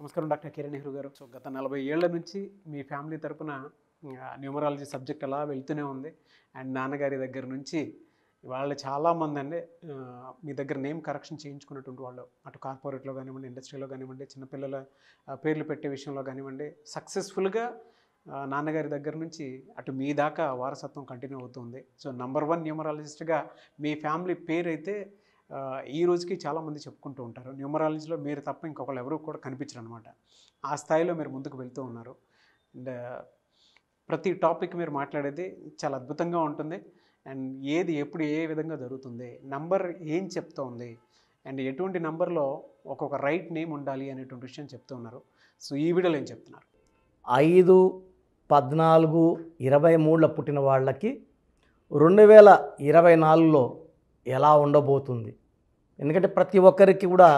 నమస్కారం doctor Kiran Nehru garu so గత నలభై ఏళ్ల నుంచి మీ ఫ్యామిలీ తరపున న్యూమరాలజీ సబ్జెక్ట్ అలా వెళ్తూనే ఉంది అండ్ నాన్నగారి దగ్గర నుంచి వాళ్ళు చాలామంది అండి మీ దగ్గర నేమ్ కరెక్షన్ చేయించుకున్నటువంటి వాళ్ళు అటు కార్పొరేట్లో కానివ్వండి ఇండస్ట్రీలో కానివ్వండి చిన్నపిల్లల పేర్లు పెట్టే విషయంలో కానివ్వండి సక్సెస్ఫుల్గా నాన్నగారి దగ్గర నుంచి అటు మీ దాకా వారసత్వం కంటిన్యూ అవుతుంది సో నంబర్ వన్ న్యూమరాలజిస్ట్గా మీ ఫ్యామిలీ పేరు అయితే ఈ రోజుకి చాలామంది చెప్పుకుంటూ ఉంటారు న్యూమరాలజీలో మీరు తప్ప ఇంకొకరు ఎవరు కూడా కనిపించరు అనమాట ఆ స్థాయిలో మీరు ముందుకు వెళ్తూ ఉన్నారు అండ్ ప్రతి టాపిక్ మీరు మాట్లాడేది చాలా అద్భుతంగా ఉంటుంది అండ్ ఏది ఎప్పుడు ఏ విధంగా జరుగుతుంది నంబర్ ఏం చెప్తోంది అండ్ ఎటువంటి నంబర్లో ఒక్కొక్క రైట్ నేమ్ ఉండాలి అనేటువంటి విషయం చెప్తున్నారు సో ఈ వీడియోలో ఏం చెప్తున్నారు ఐదు పద్నాలుగు ఇరవై మూడులో పుట్టిన వాళ్ళకి రెండు వేల ఇరవై నాలుగులో ఎలా ఉండబోతుంది ఎందుకంటే ప్రతి ఒక్కరికి కూడా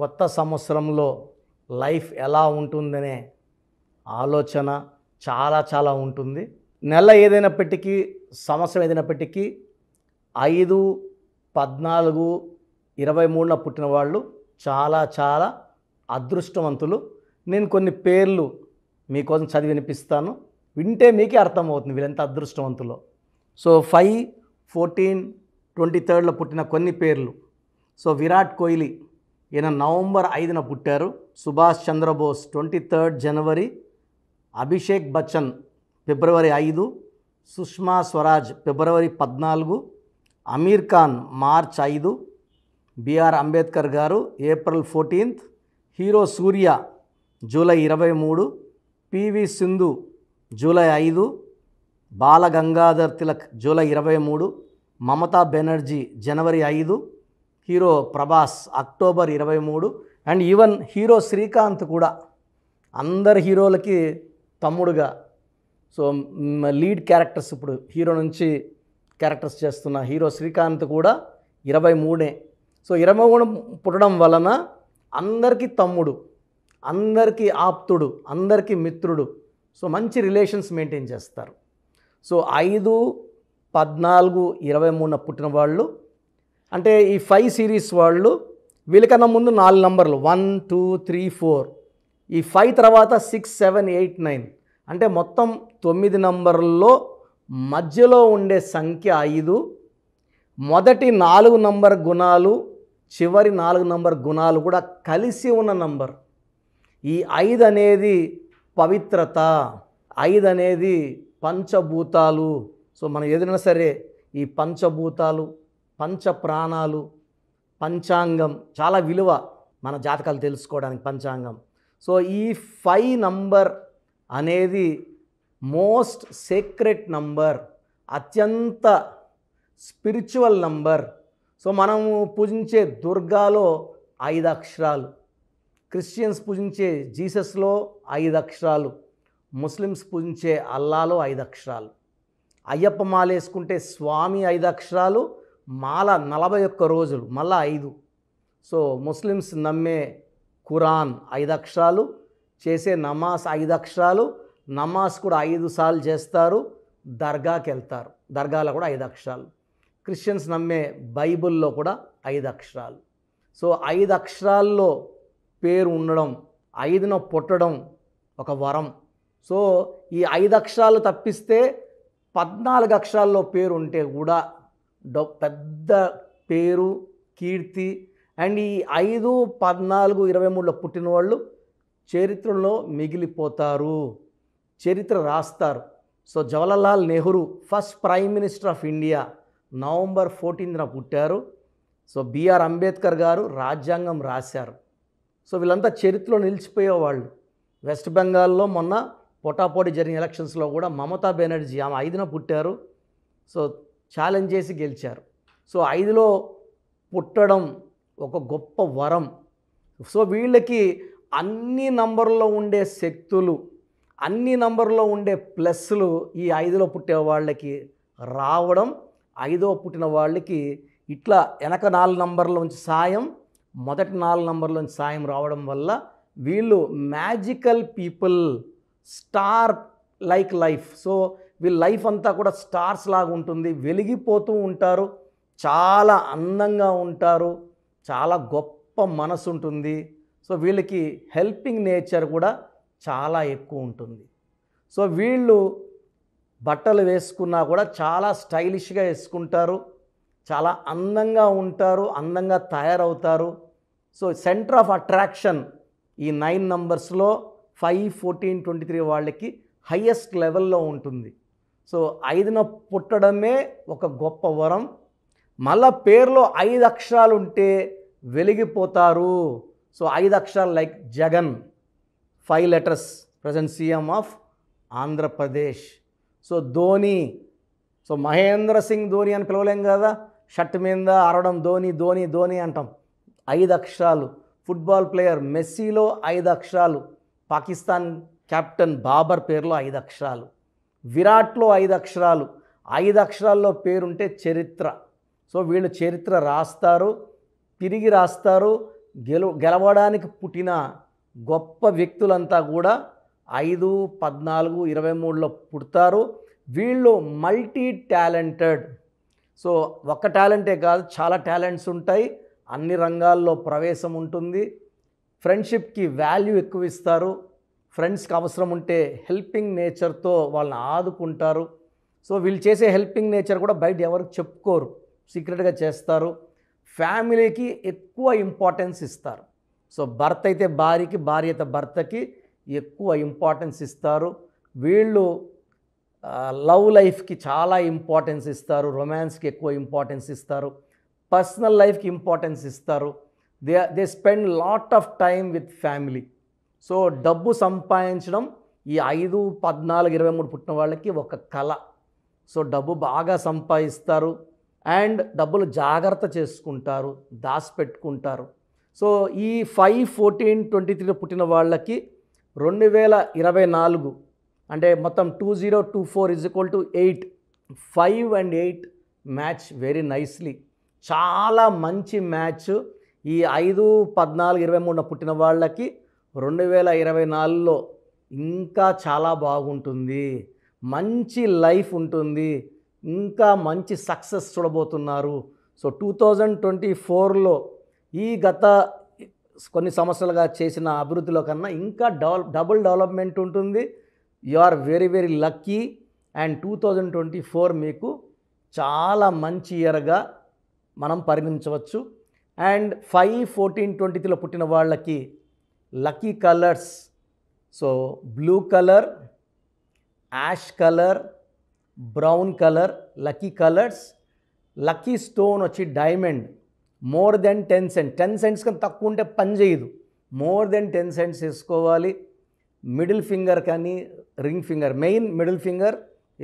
కొత్త సంవత్సరంలో లైఫ్ ఎలా ఉంటుందనే ఆలోచన చాలా చాలా ఉంటుంది నెల ఏదైనప్పటికీ సంవత్సరం ఏదైనప్పటికీ ఐదు పద్నాలుగు ఇరవై మూడున పుట్టిన వాళ్ళు చాలా చాలా అదృష్టవంతులు నేను కొన్ని పేర్లు మీకోసం చదివి వినిపిస్తాను వింటే మీకే అర్థమవుతుంది వీళ్ళంత అదృష్టవంతులో సో ఫైవ్ ఫోర్టీన్ ట్వంటీ థర్డ్లో పుట్టిన కొన్ని పేర్లు సో విరాట్ కోహ్లీ ఈయన నవంబర్ ఐదున పుట్టారు Subhash Chandrabose twenty third January Abhishek Bachchan February ఐదు సుష్మా స్వరాజ్ ఫిబ్రవరి పద్నాలుగు అమీర్ ఖాన్ మార్చ్ ఐదు బిఆర్ అంబేద్కర్ గారు April fourteenth hero Suriya July ఇరవై మూడు పివి సింధు జూలై ఐదు బాలగంగాధర్ తిలక్ జూలై ఇరవై మూడు మమతా బెనర్జీ జనవరి ఐదు హీరో ప్రభాస్ అక్టోబర్ ఇరవై మూడు అండ్ ఈవెన్ హీరో శ్రీకాంత్ కూడా అందరు హీరోలకి తమ్ముడుగా సో లీడ్ క్యారెక్టర్స్ ఇప్పుడు హీరో నుంచి క్యారెక్టర్స్ చేస్తున్న హీరో శ్రీకాంత్ కూడా ఇరవై మూడే సో ఇరవై మూడు పుట్టడం వలన అందరికీ తమ్ముడు అందరికీ ఆప్తుడు అందరికీ మిత్రుడు సో మంచి రిలేషన్స్ మెయింటైన్ చేస్తారు సో ఐదు పద్నాలుగు ఇరవై మూడున పుట్టిన వాళ్ళు అంటే ఈ ఫైవ్ సిరీస్ వాళ్ళు వీళ్ళకన్నా ముందు నాలుగు నంబర్లు వన్ టూ త్రీ ఫోర్ ఈ ఫైవ్ తర్వాత సిక్స్ సెవెన్ ఎయిట్ నైన్ అంటే మొత్తం తొమ్మిది నంబర్లలో మధ్యలో ఉండే సంఖ్య ఐదు మొదటి నాలుగు నంబర్ గుణాలు చివరి నాలుగు నంబర్ గుణాలు కూడా కలిసి ఉన్న నంబర్ ఈ ఐదు అనేది పవిత్రత ఐదు అనేది పంచభూతాలు సో మనం ఏదైనా సరే ఈ పంచభూతాలు పంచ ప్రాణాలు పంచాంగం చాలా విలువ మన జాతకాలు తెలుసుకోవడానికి పంచాంగం సో ఈ ఫైవ్ నంబర్ అనేది మోస్ట్ సీక్రెట్ నంబర్ అత్యంత స్పిరిచువల్ నంబర్ సో మనము పూజించే దుర్గాలో ఐదు అక్షరాలు క్రిస్టియన్స్ పూజించే జీసస్లో ఐదు అక్షరాలు ముస్లిమ్స్ పూజించే అల్లాలో ఐదు అక్షరాలు అయ్యప్ప మాల వేసుకుంటే స్వామి ఐదు అక్షరాలు మాల నలభై ఒక్క రోజులు మళ్ళా ఐదు సో ముస్లిమ్స్ నమ్మే ఖురాన్ ఐదు అక్షరాలు చేసే నమాజ్ ఐదు అక్షరాలు నమాజ్ కూడా ఐదు సార్లు చేస్తారు దర్గాకి వెళ్తారు దర్గాలో కూడా ఐదు అక్షరాలు క్రిస్టియన్స్ నమ్మే బైబిల్లో కూడా ఐదు అక్షరాలు సో ఐదు అక్షరాల్లో పేరు ఉండడం ఐదున పుట్టడం ఒక వరం సో ఈ ఐదు అక్షరాలు తప్పిస్తే పద్నాలుగు అక్షరాల్లో పేరు ఉంటే కూడా పెద్ద పేరు కీర్తి అండ్ ఈ ఐదు పద్నాలుగు ఇరవై మూడులో పుట్టిన వాళ్ళు చరిత్రలో మిగిలిపోతారు చరిత్ర రాస్తారు so Jawaharlal Nehru first prime minister of India November ఫోర్టీన్త్న పుట్టారు సో బిఆర్ అంబేద్కర్ గారు రాజ్యాంగం రాశారు సో వీళ్ళంతా చరిత్రలో నిలిచిపోయేవాళ్ళు వెస్ట్ బెంగాల్లో మొన్న పొటాపోటీ జరిగిన ఎలక్షన్స్లో కూడా మమతా బెనర్జీ ఆమె ఐదున పుట్టారు సో ఛాలెంజ్ చేసి గెలిచారు సో ఐదులో పుట్టడం ఒక గొప్ప వరం సో వీళ్ళకి అన్ని నంబర్లో ఉండే శక్తులు అన్ని నంబర్లో ఉండే ప్లస్లు ఈ ఐదులో పుట్టే వాళ్ళకి రావడం ఐదో పుట్టిన వాళ్ళకి ఇట్లా వెనక నాలుగు నంబర్లోంచి సాయం మొదటి నాలుగు నంబర్లోంచి సాయం రావడం వల్ల వీళ్ళు magical people star like life so వీళ్ళ లైఫ్ అంతా కూడా స్టార్స్ లాగా ఉంటుంది వెలిగిపోతూ ఉంటారు చాలా అందంగా ఉంటారు చాలా గొప్ప మనసు ఉంటుంది సో వీళ్ళకి హెల్పింగ్ నేచర్ కూడా చాలా ఎక్కువ ఉంటుంది సో వీళ్ళు బట్టలు వేసుకున్నా కూడా చాలా స్టైలిష్గా వేసుకుంటారు చాలా అందంగా ఉంటారు అందంగా తయారవుతారు సో సెంటర్ ఆఫ్ అట్రాక్షన్ ఈ నైన్ నంబర్స్లో ఫైవ్ ఫోర్టీన్ ట్వంటీ త్రీ వాళ్ళకి హయ్యెస్ట్ లెవెల్లో ఉంటుంది సో ఐదున పుట్టడమే ఒక గొప్ప వరం మళ్ళా పేర్లో ఐదు అక్షరాలు ఉంటే వెలిగిపోతారు సో ఐదు అక్షరాలు like Jagan five letters present CM of Andhra Pradesh so Dhoni so Mahendra Singh Dhoni అని పిలవలేం కదా షర్ట్ మీద అరవడం ధోని ధోని ధోని అంటాం ఐదు అక్షరాలు ఫుట్బాల్ ప్లేయర్ మెస్సీలో ఐదు అక్షరాలు పాకిస్తాన్ కెప్టెన్ బాబర్ పేరులో ఐదు అక్షరాలు విరాట్లో ఐదు అక్షరాలు ఐదు అక్షరాల్లో పేరుంటే చరిత్ర సో వీళ్ళు చరిత్ర రాస్తారు తిరిగి రాస్తారు గెలు గెలవడానికి పుట్టిన గొప్ప వ్యక్తులంతా కూడా ఐదు పద్నాలుగు ఇరవై మూడులో పుడతారు వీళ్ళు మల్టీ టాలెంటెడ్ సో ఒక్క టాలెంటే కాదు చాలా టాలెంట్స్ ఉంటాయి అన్ని రంగాల్లో ప్రవేశం ఉంటుంది ఫ్రెండ్షిప్కి వాల్యూ ఎక్కువ ఇస్తారు ఫ్రెండ్స్కి అవసరం ఉంటే హెల్పింగ్ నేచర్తో వాళ్ళని ఆదుకుంటారు సో వీళ్ళు చేసే హెల్పింగ్ నేచర్ కూడా బయట ఎవరికి చెప్పుకోరు సీక్రెట్గా చేస్తారు ఫ్యామిలీకి ఎక్కువ ఇంపార్టెన్స్ ఇస్తారు సో భర్త అయితే భార్యకి భార్య అయితే భర్తకి ఎక్కువ ఇంపార్టెన్స్ ఇస్తారు వీళ్ళు లవ్ లైఫ్కి చాలా ఇంపార్టెన్స్ ఇస్తారు రొమాన్స్కి ఎక్కువ ఇంపార్టెన్స్ ఇస్తారు పర్సనల్ లైఫ్కి ఇంపార్టెన్స్ ఇస్తారు they they spend lot of time with family so డబ్బు సంపాదించడం ఈ ఐదు పద్నాలుగు ఇరవై మూడు పుట్టిన వాళ్ళకి ఒక కళ సో డబ్బు బాగా సంపాదిస్తారు అండ్ డబ్బులు జాగ్రత్త చేసుకుంటారు దాచిపెట్టుకుంటారు సో ఈ ఫైవ్ ఫోర్టీన్ ట్వంటీ త్రీలో పుట్టిన వాళ్ళకి రెండు వేల ఇరవై నాలుగు అంటే మొత్తం two zero two four is equal to eight five and eight match very nicely చాలా మంచి మ్యాచ్ ఈ ఐదు పద్నాలుగు ఇరవై మూడున పుట్టిన వాళ్ళకి రెండు వేల ఇరవై నాలుగులో ఇంకా చాలా బాగుంటుంది మంచి లైఫ్ ఉంటుంది ఇంకా మంచి సక్సెస్ చూడబోతున్నారు సో టూ థౌజండ్ ట్వంటీ ఫోర్లో ఈ గత కొన్ని సంవత్సరాలుగా చేసిన అభివృద్ధిలో కన్నా ఇంకా డెవలప్ డబుల్ డెవలప్మెంట్ ఉంటుంది you are very very lucky and two thousand twenty four మీకు చాలా మంచి ఇయర్గా మనం పరిగణించవచ్చు అండ్ ఫైవ్ ఫోర్టీన్ ట్వంటీ త్రీలో పుట్టిన వాళ్ళకి lucky colours so blue colour ash colour brown colour lucky colours lucky stone వచ్చి diamond more than ten cent ten cents కానీ తక్కువ ఉంటే పని చేయదు మోర్ దెన్ టెన్ సెంట్స్ వేసుకోవాలి మిడిల్ ఫింగర్ కానీ ring finger main middle finger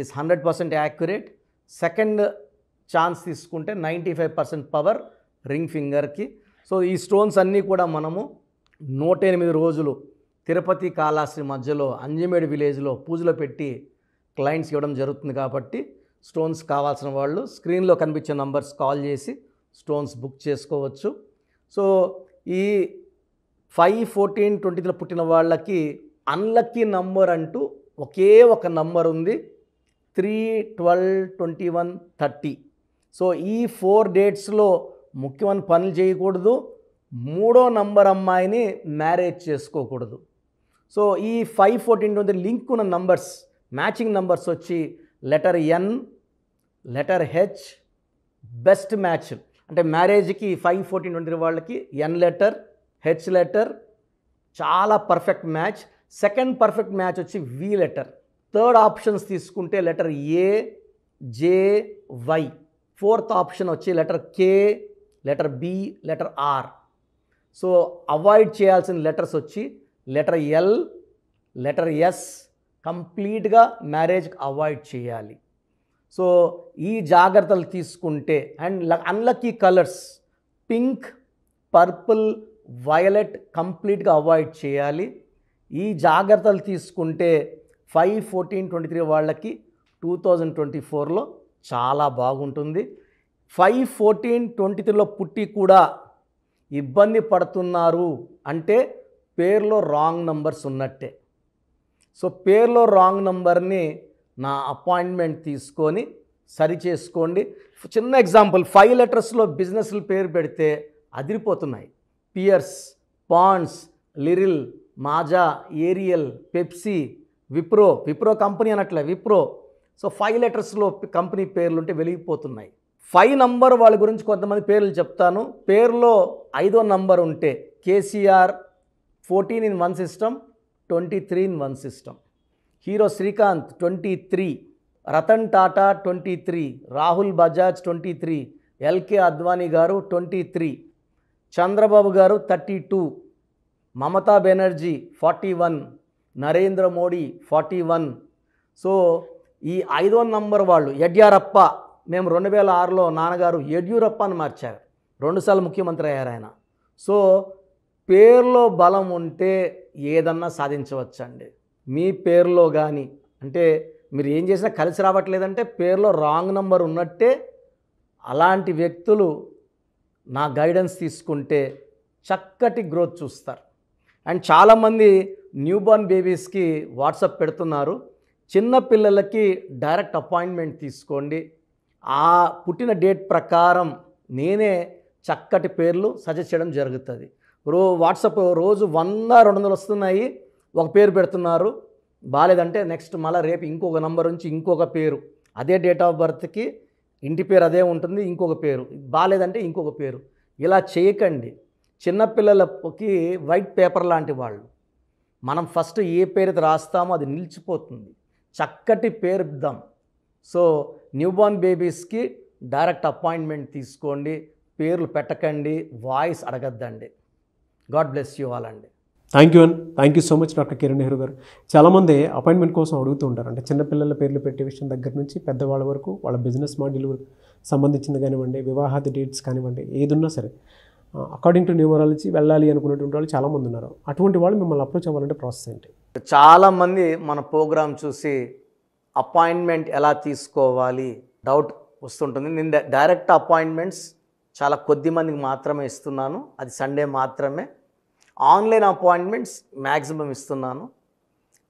is hundred percent accurate second chance తీసుకుంటే ninety five percent power ring ఫింగర్కి సో ఈ స్టోన్స్ అన్నీ కూడా మనము నూట ఎనిమిది రోజులు తిరుపతి కాళాశ్రీ మధ్యలో అంజమేడు విలేజ్లో పూజలు పెట్టి క్లయింట్స్ ఇవ్వడం జరుగుతుంది కాబట్టి స్టోన్స్ కావాల్సిన వాళ్ళు స్క్రీన్లో కనిపించే నంబర్స్ కాల్ చేసి స్టోన్స్ బుక్ చేసుకోవచ్చు సో ఈ ఫైవ్ ఫోర్టీన్ ట్వంటీలో పుట్టిన వాళ్ళకి అన్లక్కీ నంబర్ అంటూ ఒకే ఒక నంబర్ ఉంది three twelve twenty one thirty so ఈ ఫోర్ డేట్స్లో ముఖ్యమైన పనులు చేయకూడదు మూడో నంబర్ అమ్మాయిని మ్యారేజ్ చేసుకోకూడదు సో ఈ ఫైవ్ ఫోర్టీన్ ట్వంటీ లింక్ ఉన్న నంబర్స్ మ్యాచింగ్ నంబర్స్ వచ్చి letter N letter H best match అంటే మ్యారేజ్కి ఫైవ్ ఫోర్టీన్ ట్వంటీ వాళ్ళకి ఎన్ లెటర్ హెచ్ లెటర్ చాలా perfect match second perfect match వచ్చి వి లెటర్ థర్డ్ ఆప్షన్స్ తీసుకుంటే letter A J Y fourth option వచ్చి letter K letter B letter R so avoid చేయాల్సిన letters వచ్చి letter L letter S కంప్లీట్గా మ్యారేజ్కి avoid చేయాలి so ఈ జాగ్రత్తలు తీసుకుంటే and unlucky colours pink purple violet కంప్లీట్గా అవాయిడ్ చేయాలి ఈ జాగ్రత్తలు తీసుకుంటే ఫైవ్ ఫోర్టీన్ ట్వంటీ త్రీ వాళ్ళకి టూ థౌజండ్ ట్వంటీ ఫోర్లో చాలా బాగుంటుంది ఫైవ్ ఫోర్టీన్ ట్వంటీ త్రీలో పుట్టి కూడా ఇబ్బంది పడుతున్నారు అంటే పేర్లో రాంగ్ నంబర్స్ ఉన్నట్టే సో పేర్లో రాంగ్ నంబర్ని నా అపాయింట్మెంట్ తీసుకొని సరి చేసుకోండి చిన్న ఎగ్జాంపుల్ ఫైవ్ లెటర్స్లో బిజినెస్లు పేరు పెడితే అదిరిపోతున్నాయి Pears Pond's Liril Maaza Ariel Pepsi Wipro Wipro company అనట్లే విప్రో సో ఫైవ్ లెటర్స్లో కంపెనీ పేర్లుంటే వెలిగిపోతున్నాయి ఫైవ్ నంబర్ వాళ్ళ గురించి కొంతమంది పేర్లు చెప్తాను పేర్లో ఐదో నంబర్ ఉంటే KCR fourteen in one system twenty three in one system hero Srikanth twenty three Ratan Tata twenty three Rahul Bajaj twenty three L K Advani garu twenty three Chandrababu garu thirty two Mamata Banerjee forty one Narendra Modi forty one so ఈ ఐదో నంబర్ వాళ్ళు యడ్యారప్ప మేము రెండు వేల ఆరులో నాన్నగారు యడ్యూరప్పని మార్చారు రెండుసార్లు ముఖ్యమంత్రి అయ్యారు ఆయన సో పేర్లో బలం ఉంటే ఏదన్నా సాధించవచ్చండి మీ పేర్లో కానీ అంటే మీరు ఏం చేసినా కలిసి రావట్లేదంటే పేర్లో రాంగ్ నంబర్ ఉన్నట్టే అలాంటి వ్యక్తులు నా గైడెన్స్ తీసుకుంటే చక్కటి గ్రోత్ చూస్తారు అండ్ చాలామంది న్యూబార్న్ బేబీస్కి వాట్సాప్ పెడుతున్నారు చిన్న పిల్లలకి డైరెక్ట్ అపాయింట్మెంట్ తీసుకోండి ఆ పుట్టిన డేట్ ప్రకారం నేనే చక్కటి పేర్లు సజెస్ట్ చేయడం జరుగుతుంది రో వాట్సాప్ రోజు వంద రెండు వందలు వస్తున్నాయి ఒక పేరు పెడుతున్నారు బాగాలేదంటే నెక్స్ట్ మళ్ళీ రేపు ఇంకొక నంబర్ నుంచి ఇంకొక పేరు అదే డేట్ ఆఫ్ బర్త్కి ఇంటి పేరు అదే ఉంటుంది ఇంకొక పేరు బాగాలేదంటే ఇంకొక పేరు ఇలా చేయకండి చిన్నపిల్లలకి వైట్ పేపర్ లాంటి వాళ్ళు మనం ఫస్ట్ ఏ పేరు రాస్తామో అది నిలిచిపోతుంది చక్కటి పేరు ఇద్దాం సో న్యూబార్న్ బేబీస్కి డైరెక్ట్ అపాయింట్మెంట్ తీసుకోండి పేర్లు పెట్టకండి వాయిస్ అడగద్దండి గాడ్ బ్లెస్ యూ ఆల్ అండి thank you and thank you so much doctor Kiran Nehru garu చాలామంది అపాయింట్మెంట్ కోసం అడుగుతూ ఉంటారు అంటే చిన్నపిల్లల పేర్లు పెట్టే విషయం దగ్గర నుంచి పెద్దవాళ్ళ వరకు వాళ్ళ బిజినెస్ మాడ్యూల్ సంబంధించింది కానివ్వండి వివాహాది డేట్స్ కానివ్వండి ఏదున్నా సరే అకార్డింగ్ టు న్యూమరాలజీ వెళ్ళాలి అనుకునేటువంటి వాళ్ళు చాలామంది ఉన్నారు అటువంటి వాళ్ళు మిమ్మల్ని అప్రోచ్ అవ్వాలంటే ప్రాసెస్ ఏంటి చాలామంది మన ప్రోగ్రామ్ చూసి అపాయింట్మెంట్ ఎలా తీసుకోవాలి డౌట్ వస్తుంటుంది నేను డైరెక్ట్ అపాయింట్మెంట్స్ చాలా కొద్ది మందికి మాత్రమే ఇస్తున్నాను అది సండే మాత్రమే ఆన్లైన్ అపాయింట్మెంట్స్ మ్యాక్సిమం ఇస్తున్నాను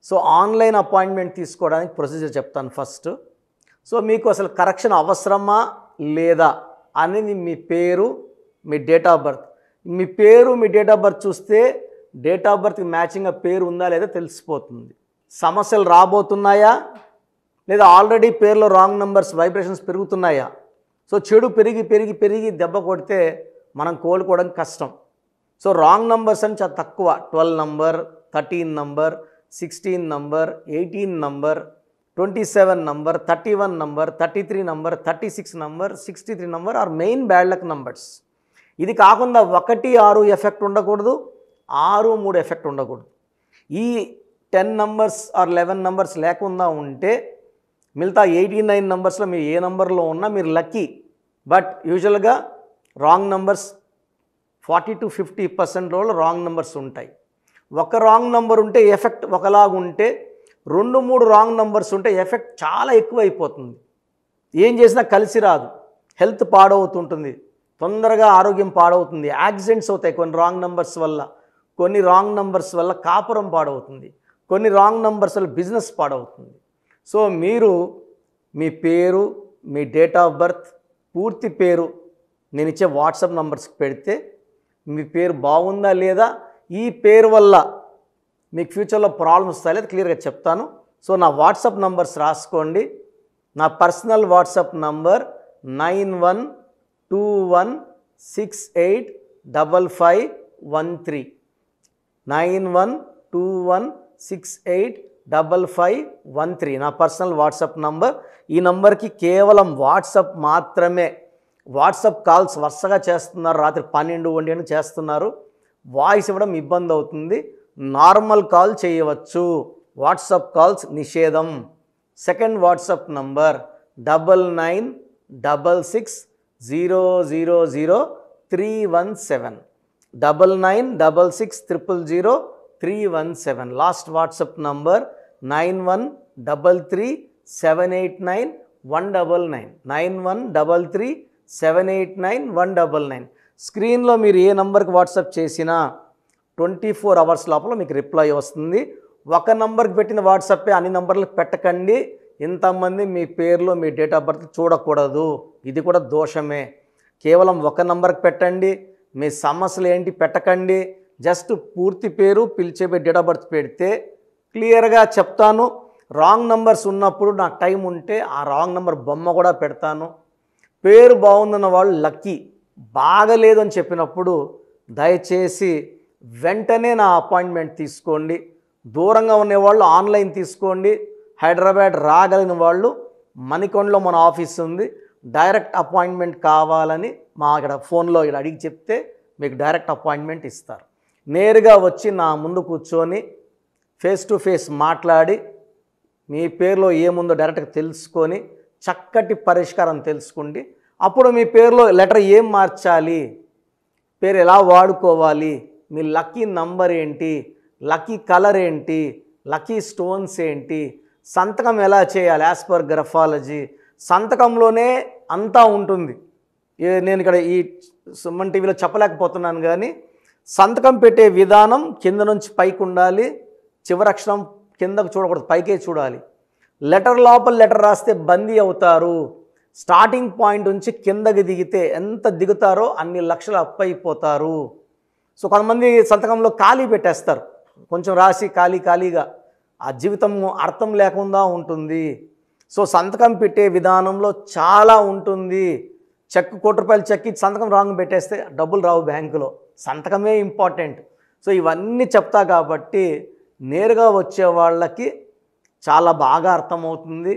సో ఆన్లైన్ అపాయింట్మెంట్ తీసుకోవడానికి ప్రొసీజర్ చెప్తాను ఫస్ట్ సో మీకు అసలు కరెక్షన్ అవసరమా లేదా అనేది మీ పేరు మీ డేట్ ఆఫ్ బర్త్ మీ పేరు మీ డేట్ ఆఫ్ బర్త్ చూస్తే డేట్ ఆఫ్ బర్త్కి మ్యాచింగ్గా పేరు ఉందా లేదా తెలిసిపోతుంది సమస్యలు రాబోతున్నాయా లేదా ఆల్రెడీ పేర్లో రాంగ్ నెంబర్స్ వైబ్రేషన్స్ పెరుగుతున్నాయా సో చెడు పెరిగి పెరిగి పెరిగి దెబ్బ కొడితే మనం కోలుకోవడం కష్టం సో రాంగ్ నంబర్స్ అని చాలా తక్కువ twelve number thirteen number sixteen number eighteen number twenty seven number thirty one number thirty three number thirty six number sixty three number or main bad luck numbers ఇది కాకుండా ఒకటి ఆరు effect ఉండకూడదు ఆరు మూడు ఎఫెక్ట్ ఉండకూడదు ఈ ten numbers or eleven numbers లేకుండా ఉంటే మిగతా ఎయిటీ నైన్ నెంబర్స్లో మీరు ఏ నెంబర్లో ఉన్నా మీరు లక్కీ బట్ యూజువల్గా wrong numbers forty to fifty percent రోజులు రాంగ్ నెంబర్స్ ఉంటాయి ఒక రాంగ్ నెంబర్ ఉంటే ఎఫెక్ట్ ఒకలాగా ఉంటే రెండు మూడు రాంగ్ నెంబర్స్ ఉంటే ఎఫెక్ట్ చాలా ఎక్కువ అయిపోతుంది ఏం చేసినా కలిసి రాదు హెల్త్ పాడవుతుంటుంది తొందరగా ఆరోగ్యం పాడవుతుంది యాక్సిడెంట్స్ అవుతాయి కొన్ని రాంగ్ నెంబర్స్ వల్ల కొన్ని రాంగ్ నెంబర్స్ వల్ల కాపురం పాడవుతుంది కొన్ని రాంగ్ నెంబర్స్ వల్ల బిజినెస్ పాడవుతుంది సో మీరు మీ పేరు మీ డేట్ ఆఫ్ బర్త్ పూర్తి పేరు నేను ఇచ్చే వాట్సాప్ నంబర్స్కి పెడితే మీ పేరు బాగుందా లేదా ఈ పేరు వల్ల మీకు ఫ్యూచర్లో ప్రాబ్లమ్స్ వస్తాయి లేదా క్లియర్గా చెప్తాను సో నా వాట్సాప్ నంబర్స్ రాసుకోండి నా personal WhatsApp number nine one two one six eight double five one three nine one two one six eight double five one three నా పర్సనల్ వాట్సాప్ నంబర్ ఈ నంబర్కి కేవలం వాట్సాప్ మాత్రమే వాట్సాప్ కాల్స్ వరుసగా చేస్తున్నారు రాత్రి పన్నెండు ఒంటి చేస్తున్నారు వాయిస్ ఇవ్వడం ఇబ్బంది అవుతుంది నార్మల్ కాల్ చేయవచ్చు వాట్సాప్ కాల్స్ నిషేధం second WhatsApp number double nine double six zero zero zero three one seven double nine double six triple zero three one seven last WhatsApp number nine one double three seven eight nine one double nine nine one double three seven eight nine one double nine స్క్రీన్లో మీరు ఏ నంబర్కి WhatsApp చేసినా twenty four hours లోపల మీకు reply వస్తుంది ఒక నంబర్కి పెట్టిన వాట్సాపే అన్ని నంబర్లకు పెట్టకండి ఇంతమంది మీ పేర్లో మీ డేట్ ఆఫ్ బర్త్ చూడకూడదు ఇది కూడా దోషమే కేవలం ఒక నంబర్కి పెట్టండి మీ సమస్యలు ఏంటి పెట్టకండి జస్ట్ పూర్తి పేరు పిలిచే డేట్ ఆఫ్ బర్త్ పెడితే క్లియర్గా చెప్తాను రాంగ్ నంబర్స్ ఉన్నప్పుడు నాకు టైం ఉంటే ఆ రాంగ్ నంబర్ బొమ్మ కూడా పెడతాను పేరు బాగుందన్న వాళ్ళు లక్కీ బాగలేదు అని చెప్పినప్పుడు దయచేసి వెంటనే నా అపాయింట్మెంట్ తీసుకోండి దూరంగా ఉండేవాళ్ళు ఆన్లైన్ తీసుకోండి హైదరాబాద్ రాగలిగిన వాళ్ళు మణికొండలో మన ఆఫీస్ ఉంది డైరెక్ట్ అపాయింట్మెంట్ కావాలని మా ఇక్కడ ఫోన్లో ఇక్కడ అడిగి చెప్తే మీకు డైరెక్ట్ అపాయింట్మెంట్ ఇస్తారు నేరుగా వచ్చి నా ముందు కూర్చొని ఫేస్ టు ఫేస్ మాట్లాడి మీ పేరులో ఏముందో డైరెక్ట్గా తెలుసుకొని చక్కటి పరిష్కారం తెలుసుకోండి అప్పుడు మీ పేరులో లెటర్ ఏం మార్చాలి పేరు ఎలా వాడుకోవాలి మీ లక్కీ నంబర్ ఏంటి లక్కీ కలర్ ఏంటి లక్కీ స్టోన్స్ ఏంటి సంతకం ఎలా చేయాలి యాజ్ పర్ గ్రఫాలజీ సంతకంలోనే అంతా ఉంటుంది నేను ఇక్కడ ఈ సుమన్ టీవీలో చెప్పలేకపోతున్నాను కానీ సంతకం పెట్టే విధానం కింద నుంచి పైకి ఉండాలి చివరక్షరం కిందకు చూడకూడదు పైకే చూడాలి లెటర్ లోపల లెటర్ రాస్తే బందీ అవుతారు స్టార్టింగ్ పాయింట్ నుంచి కిందకి దిగితే ఎంత దిగుతారో అన్ని లక్షలు అప్పైపోతారు సో కొంతమంది సంతకంలో ఖాళీ పెట్టేస్తారు కొంచెం రాసి ఖాళీ ఖాళీగా ఆ జీవితం అర్థం లేకుండా ఉంటుంది సో సంతకం పెట్టే విధానంలో చాలా ఉంటుంది చెక్ కోటి రూపాయలు చెక్ సంతకం రాంగ్ పెట్టేస్తే డబ్బులు రావు బ్యాంకులో సంతకమే ఇంపార్టెంట్ సో ఇవన్నీ చెప్తా కాబట్టి నేరుగా వచ్చే వాళ్ళకి చాలా బాగా అర్థమవుతుంది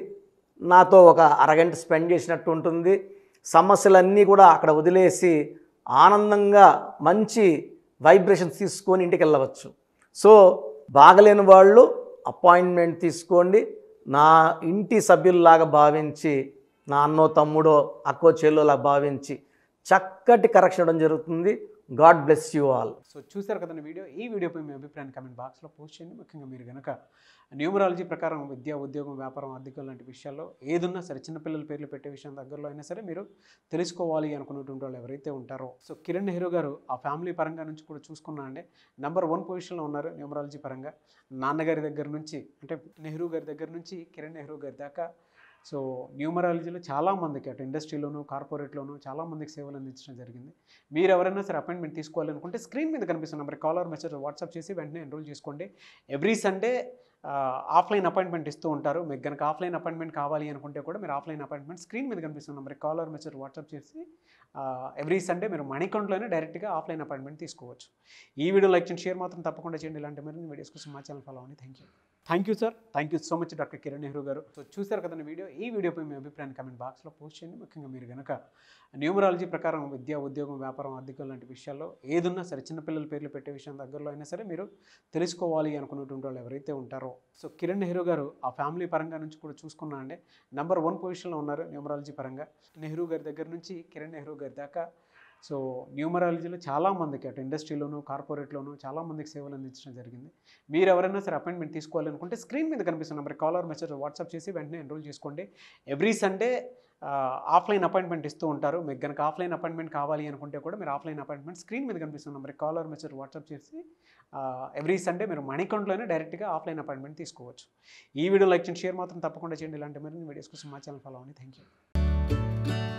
నాతో ఒక అరగంట స్పెండ్ చేసినట్టు ఉంటుంది సమస్యలన్నీ కూడా అక్కడ వదిలేసి ఆనందంగా మంచి వైబ్రేషన్స్ తీసుకొని ఇంటికి వెళ్ళవచ్చు సో బాగలేని వాళ్ళు అపాయింట్మెంట్ తీసుకోండి నా ఇంటి సభ్యుల్లాగా భావించి నా అన్నో తమ్ముడో అక్కో చెల్లోలా భావించి చక్కటి కరెక్షన్ ఇవ్వడం జరుగుతుంది God bless you all so చూసారు కదా వీడియో ఈ వీడియోపై మీ అభిప్రాయాన్ని కమెంట్ బాక్స్లో పోస్ట్ చేయండి ముఖ్యంగా మీరు కనుక న్యూమరాలజీ ప్రకారం విద్య ఉద్యోగం వ్యాపారం ఆర్థికం లాంటి విషయాల్లో ఏదున్నా సరే చిన్నపిల్లల పేర్లు పెట్టే విషయం దగ్గరలో అయినా సరే మీరు తెలుసుకోవాలి అనుకున్నటువంటి వాళ్ళు ఎవరైతే ఉంటారో సో కిరణ్ నెహ్రూ గారు ఆ ఫ్యామిలీ పరంగా నుంచి కూడా చూసుకున్నా అంటే నెంబర్ వన్ పొజిషన్లో ఉన్నారు న్యూమరాలజీ పరంగా నాన్నగారి దగ్గర నుంచి అంటే నెహ్రూ గారి దగ్గర నుంచి కిరణ్ నెహ్రూ గారి దాకా సో న్యూమరాలజీలో చాలామందికి అటు ఇండస్ట్రీలోను కార్పొరేట్లోను చాలామందికి సేవలు అందించడం జరిగింది మీరు ఎవరైనా సరే అపాయింట్మెంట్ తీసుకోవాలనుకుంటే స్క్రీన్ మీద కనిపిస్తున్న నెంబర్ కాలర్ మెసేజ్ వాట్సాప్ చేసి వెంటనే ఎన్రోల్ చేసుకోండి ఎవ్రీ సండే ఆఫ్లైన్ అపాయింట్మెంట్ ఇస్తూ ఉంటారు మీకు కనుక ఆఫ్లైన్ అపాయింట్మెంట్ కావాలి అనుకుంటే కూడా మీరు ఆఫ్లైన్ అపాయింట్మెంట్ స్క్రీన్ మీద కనిపిస్తున్న నెంబర్ కాలర్ మెసేజ్ వాట్సాప్ చేసి ఎవ్రీ సండే మీరు మణికొండలోనే డైరెక్ట్గా ఆఫ్లైన్ అపాయింట్మెంట్ తీసుకోవచ్చు ఈ వీడియో లైక్ చేయండి షేర్ మాత్రం తప్పకుండా చేయండి ఇలాంటి మీరు వీడియోస్ కోసం మా ఛానల్ ఫాలో అవ్వండి thank you thank you sir thank you so much doctor Kiran Nehru garu so చూశారు కదా వీడియో ఈ వీడియోపై మీ అభిప్రాయాన్ని కమెంట్ బాక్స్లో పోస్ట్ చేయండి ముఖ్యంగా మీరు కనుక న్యూమరాలజీ ప్రకారం విద్య ఉద్యోగం వ్యాపారం ఆర్థికం లాంటి విషయాల్లో ఏదున్నా సరే చిన్నపిల్లల పేర్లు పెట్టే విషయం దగ్గరలో అయినా సరే మీరు తెలుసుకోవాలి అనుకున్నటువంటి వాళ్ళు ఎవరైతే ఉంటారో సో కిరణ్ నెహ్రూ గారు ఆ ఫ్యామిలీ పరంగా నుంచి కూడా చూసుకున్నా అండి నెంబర్ వన్ పొజిషన్లో ఉన్నారు న్యూమరాలజీ పరంగా నెహ్రూ గారి దగ్గర నుంచి కిరణ్ నెహ్రూ గారి దాకా సో న్యూమరాలజీలో చాలామందికి అటు ఇండస్ట్రీలోను కార్పొరేట్లోను చాలామందికి సేవలు అందించడం జరిగింది మీరు ఎవరైనా సరే అపాయింట్మెంట్ తీసుకోవాలనుకుంటే స్క్రీన్ మీద కనిపిస్తున్న నెంబర్ కాలర్ మెసేజ్ వాట్సాప్ చేసి వెంటనే ఎన్రోల్ చేసుకోండి ఎవ్రీ సండే ఆఫ్లైన్ అపాయింట్మెంట్ ఇస్తూ ఉంటారు మీకు కనుక ఆఫ్లైన్ అపాయింట్మెంట్ కావాలి అనుకుంటే కూడా మీరు ఆఫ్లైన్ అపాయింట్మెంట్ స్క్రీన్ మీద కనిపిస్తున్న నెంబర్ ఆర్ మెసేజ్ వాట్సాప్ చేసి ఎవ్రీ సండే మీరు మణికొండలోనే డైరెక్ట్గా ఆఫ్లైన్ అపాయింట్మెంట్ తీసుకోవచ్చు ఈ వీడియో లైక్ చేయండి షేర్ మాత్రం తప్పకుండా చేయండి ఇలాంటి మరిన్ని వీడియోస్ కోసం మా ఛానల్ ఫాలో అవ్వండి థ్యాంక్ యూ